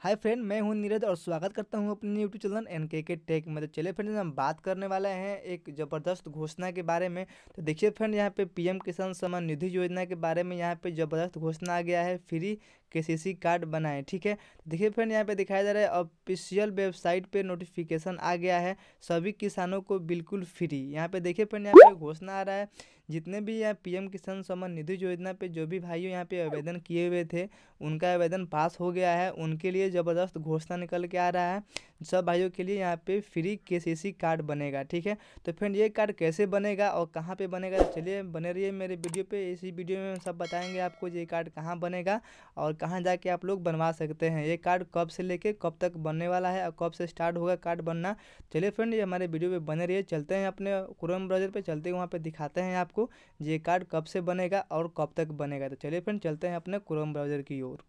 hi friend मैं हूं नीरज और स्वागत करता हूं अपने यूट्यूब चैनल एन के के टेक में तो चले फ्रेंड हम बात करने वाले हैं एक ज़बरदस्त घोषणा के बारे में तो देखिए फ्रेंड यहां पे पीएम किसान सम्मान निधि योजना के बारे में यहां पे ज़बरदस्त घोषणा आ गया है फ्री के कार्ड बनाएं ठीक है तो देखिए फ्रेंड यहाँ पे दिखाया जा रहा है ऑफिशियल वेबसाइट पे नोटिफिकेशन आ गया है सभी किसानों को बिल्कुल फ्री यहाँ पे देखिए फ्रेंड यहाँ पे घोषणा आ रहा है जितने भी यहाँ पीएम किसान सम्मान निधि योजना पे जो भी भाइयों यहाँ पे आवेदन किए हुए थे उनका आवेदन पास हो गया है उनके लिए ज़बरदस्त घोषणा निकल के आ रहा है सब भाइयों के लिए यहाँ पे फ्री केसीसी कार्ड बनेगा ठीक है तो फ्रेंड ये कार्ड कैसे बनेगा और कहाँ पे बनेगा चलिए बने रहिए मेरे वीडियो पे इसी वीडियो में हम सब बताएंगे आपको ये कार्ड कहाँ बनेगा और कहाँ जाके आप लोग बनवा सकते हैं ये कार्ड कब से लेके कब तक बनने वाला है और कब से स्टार्ट होगा कार्ड बनना चलिए फ्रेंड ये हमारे वीडियो पे बने रहिए चलते हैं अपने क्रोम ब्राउजर पे चलते हैं वहाँ पे दिखाते हैं आपको ये कार्ड कब से बनेगा और कब तक बनेगा तो चलिए फ्रेंड चलते हैं अपने क्रोम ब्राउजर की ओर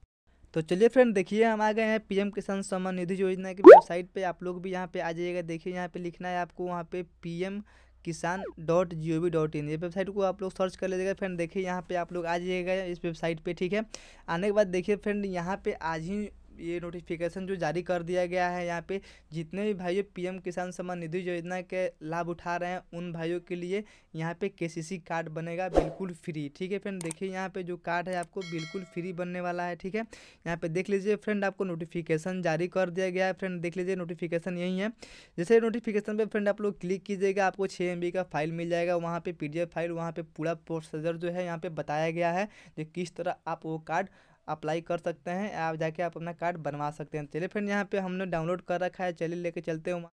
तो चलिए फ्रेंड देखिए हम आ गए हैं पीएम किसान सम्मान निधि योजना की वेबसाइट पे आप लोग भी यहाँ पे आ जाइएगा देखिए यहाँ पे लिखना है आपको वहाँ पे PM Kisan dot G O V dot in ये वेबसाइट को आप लोग सर्च कर लीजिएगा फ्रेंड देखिए यहाँ पे आप लोग आ जाइएगा इस वेबसाइट पे ठीक है आने के बाद देखिए फ्रेंड यहाँ पे आज ही ये नोटिफिकेशन जो जारी कर दिया गया है यहाँ पे जितने भी भाइयों पीएम किसान सम्मान निधि योजना के लाभ उठा रहे हैं उन भाइयों के लिए यहाँ पे केसीसी कार्ड बनेगा बिल्कुल फ्री ठीक है फ्रेंड देखिए यहाँ पे जो कार्ड है आपको बिल्कुल फ्री बनने वाला है ठीक है यहाँ पे देख लीजिए फ्रेंड आपको नोटिफिकेशन जारी कर दिया गया है फ्रेंड देख लीजिए नोटिफिकेशन यही है जैसे नोटिफिकेशन पर फ्रेंड आप लोग क्लिक कीजिएगा आपको छः एम का फाइल मिल जाएगा वहाँ पर पी फाइल वहाँ पर पूरा प्रोसीजर जो है यहाँ पर बताया गया है जो किस तरह आप वो कार्ड अप्लाई कर सकते हैं आप जाके आप अपना कार्ड बनवा सकते हैं चलिए फ्रेंड यहाँ पे हमने डाउनलोड कर रखा है चलिए लेके चलते हो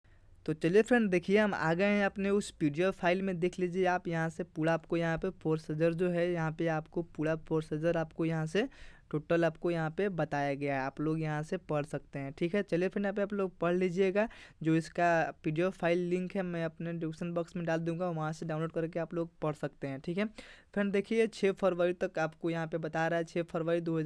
तो चलिए फ्रेंड देखिए हम आ गए हैं अपने उस पी फाइल में देख लीजिए आप यहाँ से पूरा आपको यहाँ पे फोर जो है यहाँ पे आपको पूरा फोर आपको यहाँ से टोटल आपको यहाँ पे बताया गया है आप लोग यहाँ से पढ़ सकते हैं ठीक है चलिए फिर यहाँ पे आप लोग पढ़ लीजिएगा जो इसका पी फाइल लिंक है मैं अपने डिस्क्रिप्शन बॉक्स में डाल दूंगा वहाँ से डाउनलोड करके आप लोग पढ़ सकते हैं ठीक है फ्रेंड देखिए छः फरवरी तक आपको यहाँ पर बता रहा है छः फरवरी दो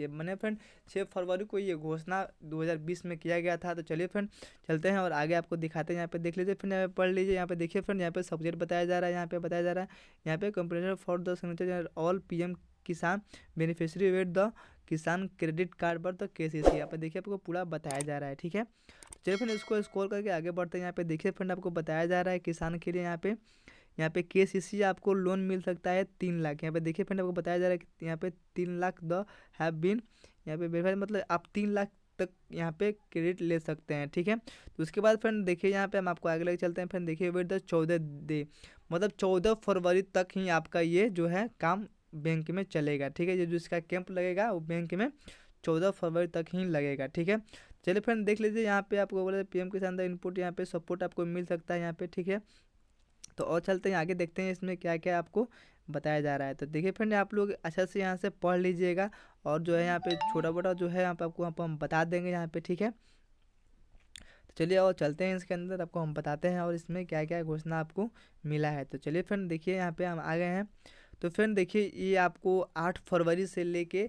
ये मैंने फ्रेंड छः फरवरी को ये घोषणा दो में किया गया था तो चलिए फ्रेंड चलते हैं और आगे आपको दिखाते हैं यहाँ पे देख लीजिए फिर यहाँ पे पढ़ लीजिए यहाँ पर देखिए फ्रेंड यहाँ पर सब्जेक्ट बताया जा रहा है यहाँ पर बताया जा रहा है यहाँ पे computer for the signature all P Kisan beneficiary wait the Kisan credit card पर तो के सी सी यहाँ पर देखिए आपको पूरा बताया जा रहा है ठीक है चलिए फ्रेंड इसको स्कोर करके आगे बढ़ते हैं यहाँ पे देखिए फ्रेंड आपको बताया जा रहा है किसान के लिए यहाँ पे यहाँ पे के सी सी आपको लोन मिल सकता है तीन लाख यहाँ पे देखिए फ्रेंड आपको बताया जा रहा है कि यहाँ पे तीन लाख द हैव बीन यहाँ पे वेरीफाइड मतलब आप तीन लाख तक यहाँ पे क्रेडिट ले सकते हैं ठीक है तो उसके बाद फ्रेंड देखिए यहाँ पे हम आपको आगे लेके चलते हैं फ्रेंड देखिए वेट द चौदह डे मतलब चौदह फरवरी तक ही आपका ये जो है काम बैंक में चलेगा ठीक है ये जो इसका कैंप लगेगा वो बैंक में चौदह फरवरी तक ही लगेगा ठीक है चलिए फ्रेंड देख लीजिए यहाँ पे आपको बोला पीएम किसान द इनपुट यहाँ पे सपोर्ट आपको मिल सकता है यहाँ पे ठीक है तो और चलते हैं आगे देखते हैं इसमें क्या क्या आपको बताया जा रहा है तो देखिए फ्रेंड आप लोग अच्छा से यहाँ से पढ़ लीजिएगा और जो है यहाँ पे छोटा मोटा जो है यहाँ पे आपको यहाँ पर हम बता देंगे यहाँ पे ठीक है तो चलिए और चलते हैं इसके अंदर आपको हम बताते हैं और इसमें क्या क्या घोषणा आपको मिला है तो चलिए फ्रेंड देखिए यहाँ पे हम आ गए हैं तो फ्रेंड देखिए ये आपको आठ फरवरी से लेके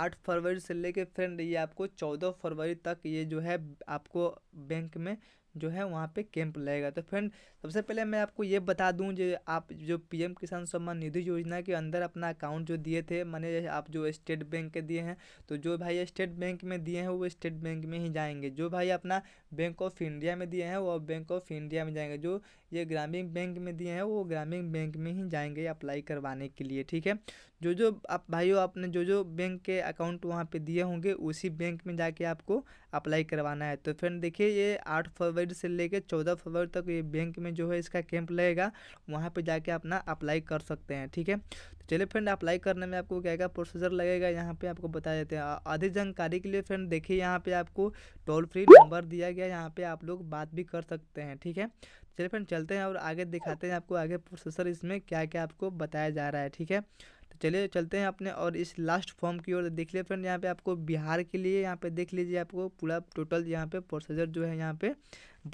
आठ फरवरी से लेके फ्रेंड ये आपको चौदह फरवरी तक ये जो है आपको बैंक में जो है वहाँ पे कैंप लगेगा तो फ्रेंड सबसे पहले मैं आपको ये बता दूँ जो आप जो पीएम किसान सम्मान निधि योजना के अंदर अपना अकाउंट जो दिए थे मैंने आप जो स्टेट बैंक के दिए हैं तो जो भाई स्टेट बैंक में दिए हैं वो स्टेट बैंक में ही जाएंगे जो भाई अपना बैंक ऑफ इंडिया में दिए हैं वो बैंक ऑफ इंडिया में जाएंगे जो ये ग्रामीण बैंक में दिए हैं वो ग्रामीण बैंक में ही जाएंगे अप्लाई करवाने के लिए ठीक है जो जो आप भाइयों आपने जो जो बैंक के अकाउंट वहाँ पर दिए होंगे उसी बैंक में जाके आपको अप्लाई करवाना है तो फ्रेंड देखिए ये आठ फरवरी फरवरी से लेकर चौदह फरवरी तक ये बैंक में जो है इसका कैंप लगेगा वहाँ पर जाके अपना अप्लाई कर सकते हैं ठीक है तो चलिए फ्रेंड अप्लाई करने में आपको क्या क्या प्रोसीजर लगेगा यहाँ पर आपको बता देते हैं अधिक जानकारी के लिए फ्रेंड देखिए यहाँ पर आपको टोल फ्री नंबर दिया गया यहाँ पर आप लोग बात भी कर सकते हैं ठीक है चलिए फ्रेंड चलते हैं और आगे दिखाते हैं आपको आगे प्रोसेसर इसमें क्या क्या आपको बताया जा रहा है ठीक है चलिए चलते हैं अपने और इस लास्ट फॉर्म की ओर देख लिया फ्रेंड यहाँ पे आपको बिहार के लिए यहाँ पे देख लीजिए आपको पूरा टोटल यहाँ पे प्रोसीजर जो है यहाँ पे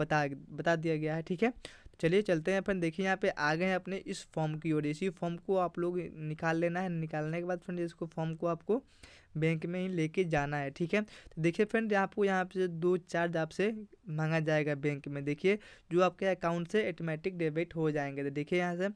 बता बता दिया गया है ठीक है तो चलिए चलते हैं फ्रेंड देखिए यहाँ पे आ गए हैं अपने इस फॉर्म की ओर इसी फॉर्म को आप लोग निकाल लेना है निकालने के बाद फ्रेंड इसको फॉर्म को आपको बैंक में ही लेके जाना है ठीक है तो देखिए फ्रेंड आपको यहाँ पे दो चार्ज आपसे मांगा जाएगा बैंक में देखिए जो आपके अकाउंट से ऑटोमेटिक डेबिट हो जाएंगे तो देखिए यहाँ से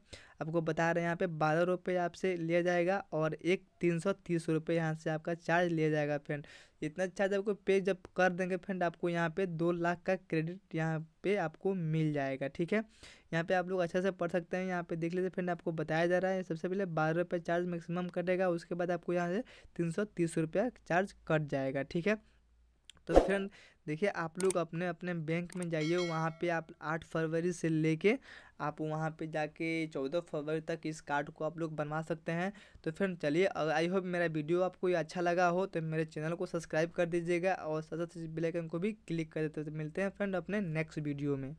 आपको बता रहे हैं यहाँ पे बारह रुपये आपसे लिया जाएगा और एक तीन सौ तीस रुपये यहाँ से आपका चार्ज लिया जाएगा फ्रेंड इतना चार्ज आपको पे जब कर देंगे फ्रेंड आपको यहाँ पे दो लाख का क्रेडिट यहाँ पे आपको मिल जाएगा ठीक है यहाँ पे आप लोग अच्छा से पढ़ सकते हैं यहाँ पे देख लीजिए फ्रेंड आपको बताया जा रहा है सबसे पहले बारह रुपये चार्ज मैक्सिमम कटेगा उसके बाद आपको यहाँ से तीन सौ तीस रुपया चार्ज कट जाएगा ठीक है तो फ्रेंड देखिए आप लोग अपने अपने बैंक में जाइए वहाँ पे आप आठ फरवरी से लेके आप वहाँ पे जाके चौदह फरवरी तक इस कार्ड को आप लोग बनवा सकते हैं तो फ्रेंड चलिए आई होप मेरा वीडियो आपको ये अच्छा लगा हो तो मेरे चैनल को सब्सक्राइब कर दीजिएगा और साथ साथ बेल आइकन को भी क्लिक कर देते तो मिलते हैं फ्रेंड अपने नेक्स्ट वीडियो में